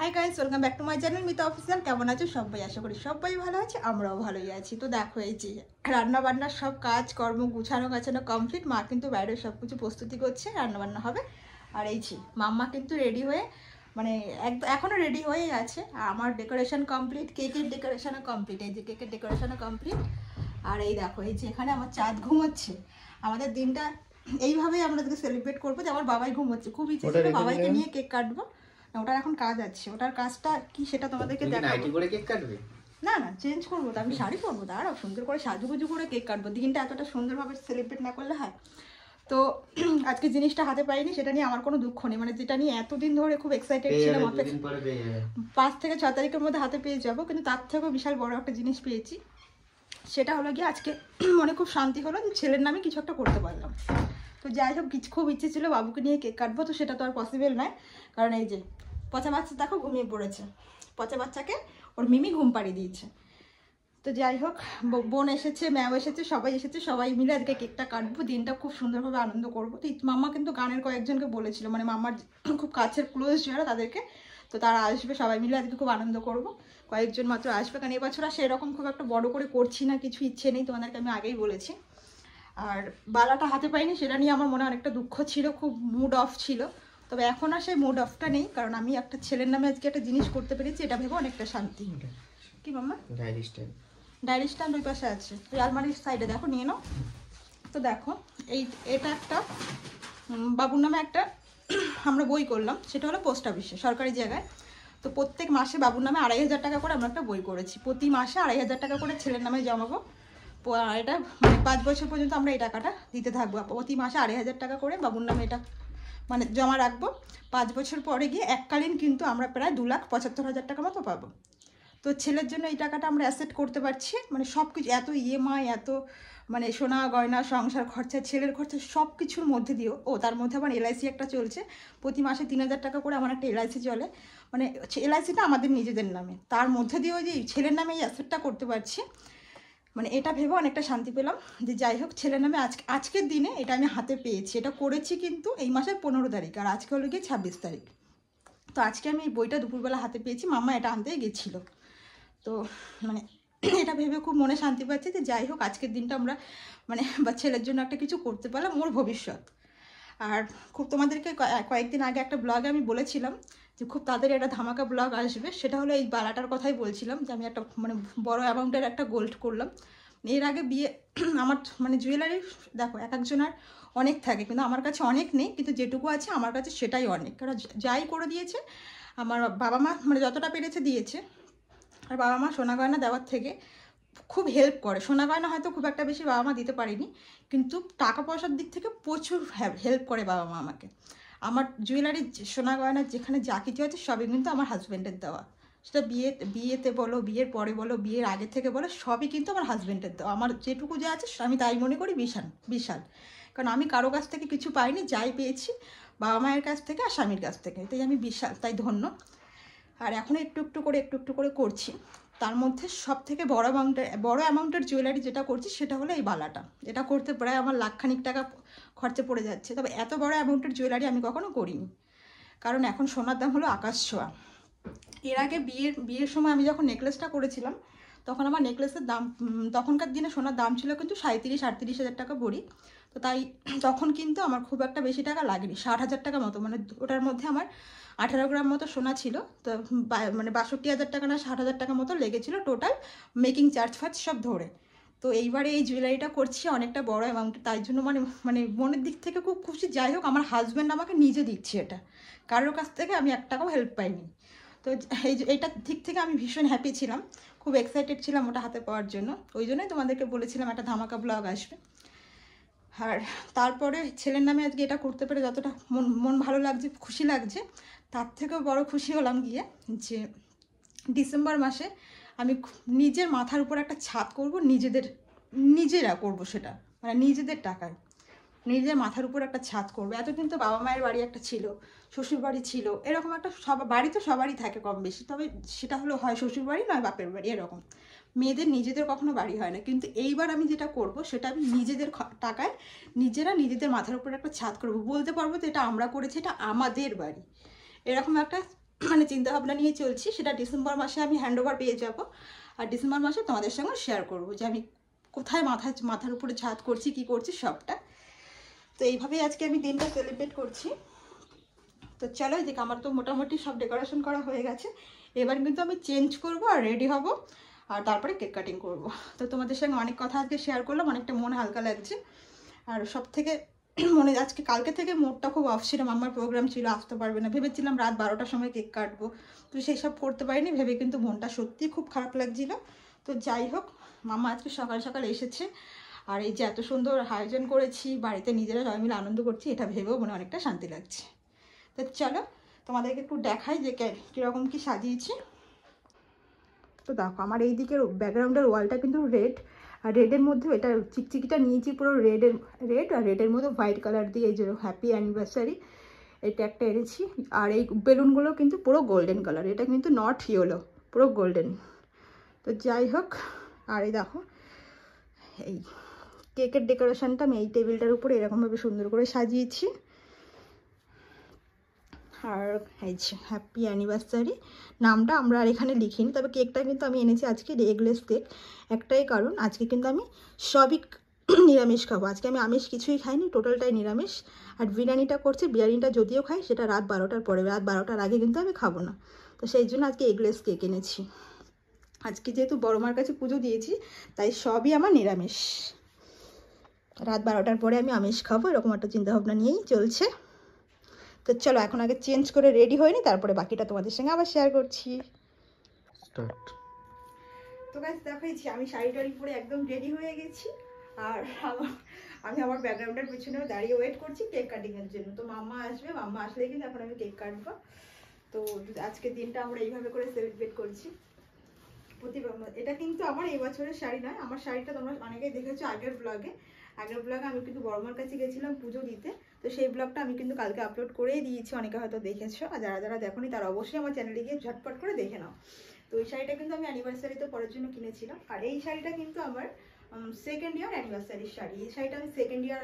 High guys welcome back to my channel Mita official কেমন আছো সবাই আশা করি সবাই ভালো আছে আমরাও ভালোই আছি তো দেখো এই যে রান্নাবান্নার সব কাজ কর্ম গুছানো গাছানো কমপ্লিট মা কিন্তু বাইরে সব কিছু প্রস্তুতি করছে রান্নাবান্না হবে আর এই যে মাম্মা কিন্তু রেডি হয়ে মানে একদম এখনও রেডি হয়েই আছে আর আমার ডেকোরেশন কমপ্লিট কেকের ডেকোরেশনও কমপ্লিট এই যে কেকের ডেকোরেশনও কমপ্লিট আর এই দেখো এই যে এখানে আমার চাঁদ ঘুমোচ্ছে আমাদের দিনটা এইভাবেই আমরা সেলিব্রেট করবো যে আমার বাবাই ঘুমোচ্ছে খুব ইচ্ছে বাবাইকে নিয়ে কেক কাটবো না ওটার এখন কাজ আছে ওটার কাজটা কি সেটা তোমাদেরকে দেখাবো করে কেক কাটবে না না চেঞ্জ করবো তো আমি শাড়ি পরবো দাঁড়াও সুন্দর করে সাজুগুজু করে কেক কাটবো দিনটা এতটা সুন্দরভাবে সেলিব্রেট না করলে হয় তো আজকে জিনিসটা হাতে পাইনি সেটা নিয়ে আমার কোনো দুঃখ নেই মানে যেটা নিয়ে এতদিন ধরে খুব এক্সাইটেড ছিলাম পাঁচ থেকে ছ তারিখের মধ্যে হাতে পেয়ে যাবো কিন্তু তার থেকেও বিশাল বড় একটা জিনিস পেয়েছি সেটা হলো গিয়ে আজকে মনে খুব শান্তি হলো ছেলের নামে কিছু একটা করতে পারলাম তো যাই হোক কিছু খুব ইচ্ছে ছিল বাবুকে নিয়ে কেক কাটবো তো সেটা তো আর পসিবল নয় কারণ এই যে পচা বাচ্চা দেখো ঘুমিয়ে পড়েছে পচা বাচ্চাকে ওর মিমি ঘুম পাড়িয়ে দিয়েছে তো যাই হোক বোন এসেছে ম্যাম এসেছে সবাই এসেছে সবাই মিলে আজকে কেকটা কাটবো দিনটা খুব সুন্দরভাবে আনন্দ করব তো মামা কিন্তু গানের কয়েকজনকে বলেছিল মানে মামার খুব কাছের ক্লোজ যারা তাদেরকে তো তারা আসবে সবাই মিলে আজকে খুব আনন্দ করব কয়েকজন মাত্র আসবে কারণ এবছর আর সেরকম খুব একটা বড় করে করছি না কিছু ইচ্ছে নেই তোমাদেরকে আমি আগেই বলেছি আর বালাটা হাতে পাইনি সেটা নিয়ে আমার মনে অনেকটা দুঃখ ছিল খুব মুড অফ ছিল তবে এখন আর সেই মোড অফটা নেই কারণ আমি একটা ছেলের নামে আজকে একটা জিনিস করতে পেরেছি এটা ভেবে অনেকটা শান্তি কি mamma diary stand diary stand ওই পাশে আছে ওই আলমারির সাইডে দেখো নিয়ে নাও তো দেখো এই এটা একটা বাবুর নামে একটা আমরা বই করলাম সেটা হলো পোস্ট অফিসে সরকারি জায়গায় তো প্রত্যেক মাসে বাবুর নামে আড়াই হাজার টাকা করে আমরা একটা বই করেছি প্রতি মাসে আড়াই হাজার টাকা করে ছেলের নামে জমাবো এটা মানে পাঁচ বছর পর্যন্ত আমরা এই টাকাটা দিতে থাকবো প্রতি মাসে আড়াই হাজার টাকা করে বাবুর নামে এটা মানে জমা রাখবো পাঁচ বছর পরে গিয়ে এককালীন কিন্তু আমরা প্রায় দু লাখ পঁচাত্তর হাজার টাকা মতো পাবো তো ছেলের জন্য এই টাকাটা আমরা অ্যাসেট করতে পারছি মানে সব কিছু এত ইএমআই এত মানে সোনা গয়না সংসার খরচা ছেলের খরচা সব কিছুর মধ্যে দিয়েও ও তার মধ্যে আবার এলআইসি একটা চলছে প্রতি মাসে তিন হাজার টাকা করে আমার একটা এলআইসি চলে মানে এলআইসিটা আমাদের নিজেদের নামে তার মধ্যে দিয়েও যে ছেলের নামে এই অ্যাসেটটা করতে পারছি মানে এটা ভেবে অনেকটা শান্তি পেলাম যে যাই হোক ছেলে নামে আজকে আজকের দিনে এটা আমি হাতে পেয়েছি এটা করেছি কিন্তু এই মাসের পনেরো তারিখ আর আজকে হলো গিয়ে ছাব্বিশ তারিখ তো আজকে আমি এই বইটা দুপুরবেলা হাতে পেয়েছি মামা এটা আনতে গেছিল তো মানে এটা ভেবে খুব মনে শান্তি পাচ্ছে যে যাই হোক আজকের দিনটা আমরা মানে বা ছেলের জন্য একটা কিছু করতে পারলাম ওর ভবিষ্যৎ আর খুব তোমাদেরকে কয়েকদিন আগে একটা ব্লগে আমি বলেছিলাম যে খুব তাড়াতাড়ি একটা ধামাকা ব্লগ আসবে সেটা হলো এই বালাটার কথাই বলছিলাম যে আমি একটা মানে বড় অ্যামাউন্টের একটা গোল্ড করলাম এর আগে বিয়ে আমার মানে জুয়েলারি দেখো এক একজনের অনেক থাকে কিন্তু আমার কাছে অনেক নেই কিন্তু যেটুকু আছে আমার কাছে সেটাই অনেক কারণ যাই করে দিয়েছে আমার বাবা মা মানে যতটা পেরেছে দিয়েছে আর বাবা মা সোনা গয়না দেওয়ার থেকে খুব হেল্প করে সোনা গয়না হয়তো খুব একটা বেশি বাবা মা দিতে পারিনি কিন্তু টাকা পয়সার দিক থেকে প্রচুর হেল্প করে বাবা মা আমাকে আমার জুয়েলারি সোনা গয়না যেখানে যা কিছু আছে সবই কিন্তু আমার হাজব্যান্ডের দেওয়া সেটা বিয়ে বিয়েতে বলো বিয়ের পরে বলো বিয়ের আগে থেকে বলো সবই কিন্তু আমার হাজব্যান্ডের দেওয়া আমার যেটুকু যা আছে আমি তাই মনে করি বিশাল বিশাল কারণ আমি কারো কাছ থেকে কিছু পাইনি যাই পেয়েছি বাবা মায়ের কাছ থেকে আর স্বামীর কাছ থেকে তাই আমি বিশাল তাই ধন্য আর এখন একটু একটু করে একটু একটু করে করছি তার মধ্যে সব থেকে বড় অ্যামাউন্টের বড় অ্যামাউন্টের জুয়েলারি যেটা করছি সেটা হলো এই বালাটা এটা করতে প্রায় আমার লাখখানিক টাকা খরচা পড়ে যাচ্ছে তবে এত বড় অ্যামাউন্টের জুয়েলারি আমি কখনো করিনি কারণ এখন সোনার দাম হলো আকাশ ছোঁয়া এর আগে বিয়ের বিয়ের সময় আমি যখন নেকলেসটা করেছিলাম তখন আমার নেকলেসের দাম তখনকার দিনে সোনার দাম ছিল কিন্তু সাঁত্রিশ আটত্রিশ হাজার টাকা ভরি তো তাই তখন কিন্তু আমার খুব একটা বেশি টাকা লাগেনি ষাট হাজার টাকা মতো মানে ওটার মধ্যে আমার আঠারো গ্রাম মতো সোনা ছিল তো মানে বাষট্টি হাজার টাকা না ষাট হাজার টাকা মতো লেগেছিল টোটাল মেকিং চার্জ ফার্জ সব ধরে তো এইবারে এই জুয়েলারিটা করছি অনেকটা বড় অ্যামাউন্ট তাই জন্য মানে মানে মনের দিক থেকে খুব খুশি যাই হোক আমার হাজব্যান্ড আমাকে নিজে দিচ্ছে এটা কারোর কাছ থেকে আমি এক টাকাও হেল্প পাইনি তো এই এটার দিক থেকে আমি ভীষণ হ্যাপি ছিলাম খুব এক্সাইটেড ছিলাম ওটা হাতে পাওয়ার জন্য ওই জন্যই তোমাদেরকে বলেছিলাম একটা ধামাকা ব্লগ আসবে আর তারপরে ছেলের নামে আজকে এটা করতে পেরে যতটা মন মন ভালো লাগছে খুশি লাগছে তার থেকেও বড় খুশি হলাম গিয়ে যে ডিসেম্বর মাসে আমি নিজের মাথার উপর একটা ছাদ করব নিজেদের নিজেরা করব সেটা মানে নিজেদের টাকায় নিজের মাথার উপর একটা ছাদ করবে এতদিন তো বাবা মায়ের বাড়ি একটা ছিল শ্বশুর বাড়ি ছিল এরকম একটা সব বাড়ি তো সবারই থাকে কম বেশি তবে সেটা হলো হয় শ্বশুর বাড়ি নয় বাপের বাড়ি এরকম মেয়েদের নিজেদের কখনো বাড়ি হয় না কিন্তু এইবার আমি যেটা করব সেটা আমি নিজেদের টাকায় নিজেরা নিজেদের মাথার উপর একটা ছাদ করব বলতে পারবো তো এটা আমরা করেছি এটা আমাদের বাড়ি এরকম একটা মানে চিন্তাভাবনা নিয়ে চলছি সেটা ডিসেম্বর মাসে আমি হ্যান্ডওভার পেয়ে যাব আর ডিসেম্বর মাসে তোমাদের সঙ্গে শেয়ার করবো যে আমি কোথায় মাথা মাথার উপরে ছাদ করছি কি করছি সবটা তো এইভাবেই আজকে আমি দিনটা সেলিব্রেট করছি তো চলো দেখ আমার তো মোটামুটি সব ডেকোরেশন করা হয়ে গেছে এবার কিন্তু আমি চেঞ্জ করব আর রেডি হব আর তারপরে কেক কাটিং করব তো তোমাদের সঙ্গে অনেক কথা আজকে শেয়ার করলাম অনেকটা মন হালকা লাগছে আর সব থেকে মনে আজকে কালকে থেকে মোটটা খুব অফ ছিলাম আমার প্রোগ্রাম ছিল আসতে পারবে না ভেবেছিলাম রাত বারোটার সময় কেক কাটবো তো সেই সব করতে পারিনি ভেবে কিন্তু মনটা সত্যি খুব খারাপ লাগছিল তো যাই হোক মামা আজকে সকাল সকাল এসেছে আর এই যে এত সুন্দর আয়োজন করেছি বাড়িতে নিজেরা সবাই মিলে আনন্দ করছি এটা ভেবেও মনে অনেকটা শান্তি লাগছে তো চলো তোমাদেরকে একটু দেখাই যে কীরকম কি সাজিয়েছি তো দেখো আমার এই দিকের ব্যাকগ্রাউন্ডের ওয়ালটা কিন্তু রেড আর রেডের মধ্যেও এটা চিকচিকিটা নিয়েছি পুরো রেডের রেড আর রেডের মধ্যে হোয়াইট কালার দিয়ে এই যে হ্যাপি অ্যানিভার্সারি এটা একটা এনেছি আর এই বেলুনগুলো কিন্তু পুরো গোল্ডেন কালার এটা কিন্তু নট ইয়েলো পুরো গোল্ডেন তো যাই হোক আর এই দেখো এই কেকের ডেকোরেশনটা আমি এই টেবিলটার উপরে এরকমভাবে সুন্দর করে সাজিয়েছি আর হ্যাপি অ্যানিভার্সারি নামটা আমরা আর এখানে লিখিনি তবে কেকটা কিন্তু আমি এনেছি আজকে এগলেস কেক একটাই কারণ আজকে কিন্তু আমি সবই নিরামিষ খাবো আজকে আমি আমিষ কিছুই খাইনি টোটালটাই নিরামিষ আর বিরিয়ানিটা করছে বিরিয়ানিটা যদিও খাই সেটা রাত বারোটার পরে রাত বারোটার আগে কিন্তু আমি খাবো না তো সেই জন্য আজকে এগলেস কেক এনেছি আজকে যেহেতু মার কাছে পুজো দিয়েছি তাই সবই আমার নিরামিষ রাত বারোটার পরে আমি আমিষ খাবো এরকম একটা চিন্তাভাবনা নিয়েই চলছে তো চলো এখন আগে চেঞ্জ করে রেডি হয়নি তারপরে বাকিটা তোমাদের সঙ্গে আবার শেয়ার করছি তো গাছ দেখাইছি আমি শাড়ি টাড়ি পরে একদম রেডি হয়ে গেছি আর আমি আমার ব্যাকগ্রাউন্ডের পিছনেও দাঁড়িয়ে ওয়েট করছি কেক কাটিংয়ের জন্য তো মাম্মা আসবে মাম্মা আসলে কিন্তু এখন আমি কেক কাটবো তো আজকের দিনটা আমরা এইভাবে করে সেলিব্রেট করছি প্রতি এটা কিন্তু আমার এই বছরের শাড়ি নয় আমার শাড়িটা তোমরা অনেকেই দেখেছো আগের ব্লগে আগের ব্লগে আমি কিন্তু বড়মার কাছে গেছিলাম পুজো দিতে তো সেই ব্লগটা আমি কিন্তু কালকে আপলোড করেই দিয়েছি অনেকে হয়তো দেখেছো আর যারা যারা দেখোনি তারা অবশ্যই আমার চ্যানেলে গিয়ে ঝটপট করে দেখে নাও তো এই শাড়িটা কিন্তু আমি অ্যানিভার্সারি তো পরার জন্য কিনেছিলাম আর এই শাড়িটা কিন্তু আমার সেকেন্ড ইয়ার অ্যানিভার্সারির শাড়ি এই শাড়িটা আমি second year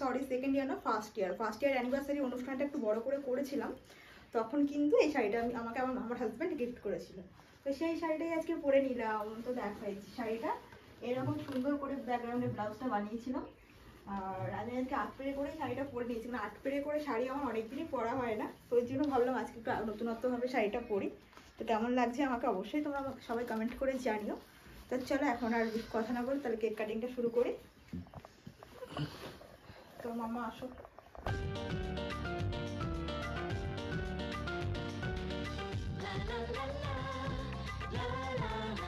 sorry second year না first year first year anniversary অনুষ্ঠানটা একটু বড় করে করেছিলাম তখন কিন্তু এই শাড়িটা আমি আমাকে আমার মামার হাজব্যান্ড গিফট করেছিল তো সেই শাড়িটাই আজকে পরে নিলাম তো দেখো এই শাড়িটা এরকম সুন্দর করে ব্যাকগ্রাউন্ডে ব্লাউজটা বানিয়েছিলাম আর আমি আজকে আট পেরে করে শাড়িটা পরে নিয়েছি মানে আট পেরে করে শাড়ি আমার অনেকদিনই পরা হয় না তো ওই জন্য ভাবলাম আজকে একটু নতুনত্বভাবে শাড়িটা পরি তো কেমন লাগছে আমাকে অবশ্যই তোমরা সবাই কমেন্ট করে জানিও তো চলো এখন আর কথা না বলে তাহলে কেক কাটিংটা শুরু করি তো মামা আসো la la la la la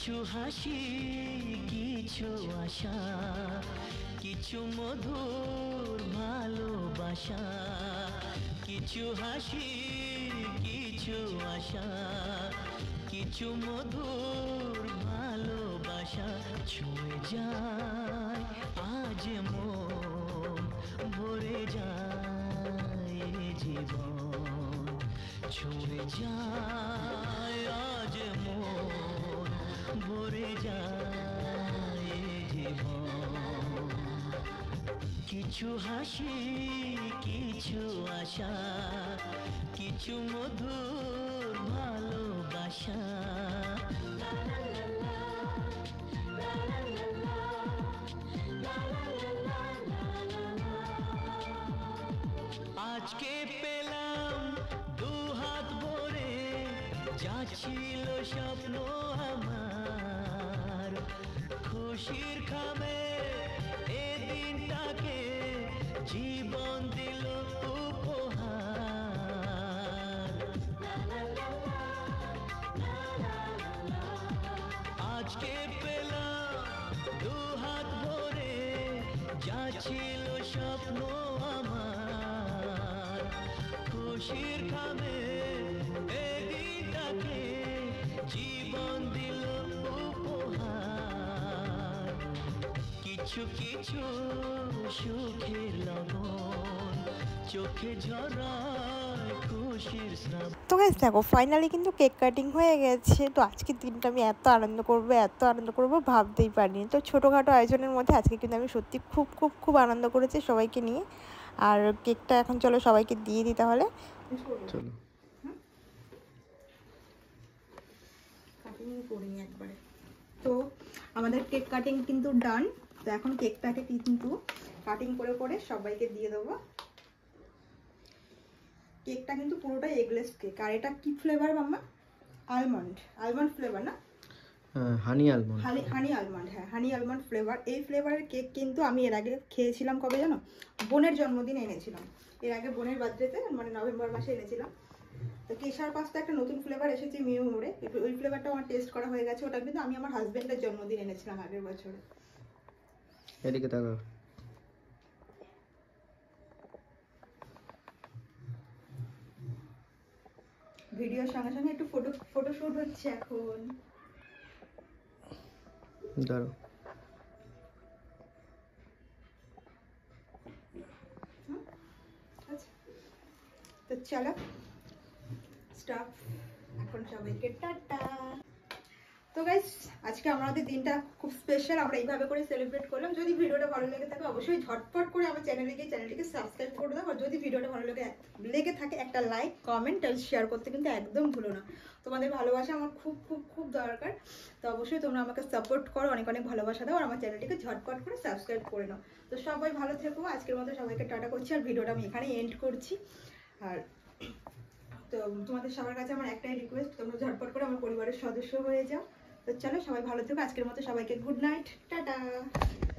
কিছু হাসি কিছু আশা কিছু মধুর ভালোবাসা কিছু হাসি কিছু আশা কিছু মধুর ভালোবাসা ছুঁয়ে যায় আজ মন ভরে যায় জীবন ছুঁয়ে যায় কিছু হাসি কিছু আশা কিছু মধুর ভালোবাসা আজকে পেলাম দু হাত ভরে যা ছিল স্বপ্ন আজকে পেলাম দু হাত ভরে যা ছিল স্বপ্ন আমার খুশির খামে এদিনটাকে জীবন দিল উপহার কিছু কিছু সুখের লবণ চোখে ঝরা তো গাইজ দেখো ফাইনালি কিন্তু কেক কাটিং হয়ে গেছে তো আজকের দিনটা আমি এত আনন্দ করবো এত আনন্দ করবো ভাবতেই পারিনি তো ছোটোখাটো আয়োজনের মধ্যে আজকে কিন্তু আমি সত্যি খুব খুব খুব আনন্দ করেছি সবাইকে নিয়ে আর কেকটা এখন চলো সবাইকে দিয়ে দিই তাহলে করি একবারে তো আমাদের কেক কাটিং কিন্তু ডান তো এখন কেকটাকে কিন্তু কাটিং করে করে সবাইকে দিয়ে দেবো কেকটা কিন্তু পুরোটাই এগলেস কেক আর এটা কি flavour mamma almond almond flavour না হানি আলমন্ড হানি আলমন্ড হ্যাঁ হানি আলমন্ড ফ্লেভার এই ফ্লেভারের কেক কিন্তু আমি এর আগে খেয়েছিলাম কবে জানো বোনের জন্মদিনে এনেছিলাম এর আগে বোনের বার্থডেতে মানে নভেম্বর মাসে এনেছিলাম তো কেশার পাস্তা একটা নতুন ফ্লেভার এসেছে মিউ মোড়ে ওই ফ্লেভারটা আমার টেস্ট করা হয়ে গেছে ওটা কিন্তু আমি আমার হাজব্যান্ডের জন্মদিন এনেছিলাম আগের বছরে এদিকে তাকাও ভিডিওর সঙ্গে সঙ্গে একটু ফটো ফটোশুট হচ্ছে এখন ধরো আচ্ছা। তো চলো স্টপ এখন সবাইকে টাটা তো গাইজ আজকে আমাদের দিনটা খুব স্পেশাল আমরা এইভাবে করে সেলিব্রেট করলাম যদি ভিডিওটা ভালো লেগে থাকে অবশ্যই ঝটপট করে আমার চ্যানেলে গিয়ে চ্যানেলটিকে সাবস্ক্রাইব করে দাও আর যদি ভিডিওটা ভালো লেগে লেগে থাকে একটা লাইক কমেন্ট আর শেয়ার করতে কিন্তু একদম ভুলো না তোমাদের ভালোবাসা আমার খুব খুব খুব দরকার তো অবশ্যই তোমরা আমাকে সাপোর্ট করো অনেক অনেক ভালোবাসা দাও আর আমার চ্যানেলটিকে ঝটপট করে সাবস্ক্রাইব করে নাও তো সবাই ভালো থেকো আজকের মতো সবাইকে টাটা করছি আর ভিডিওটা আমি এখানে এন্ড করছি আর তো তোমাদের সবার কাছে আমার একটাই রিকোয়েস্ট তোমরা ঝটপট করে আমার পরিবারের সদস্য হয়ে যাও তো চলো সবাই ভালো থেকো আজকের মতো সবাইকে গুড নাইট টাটা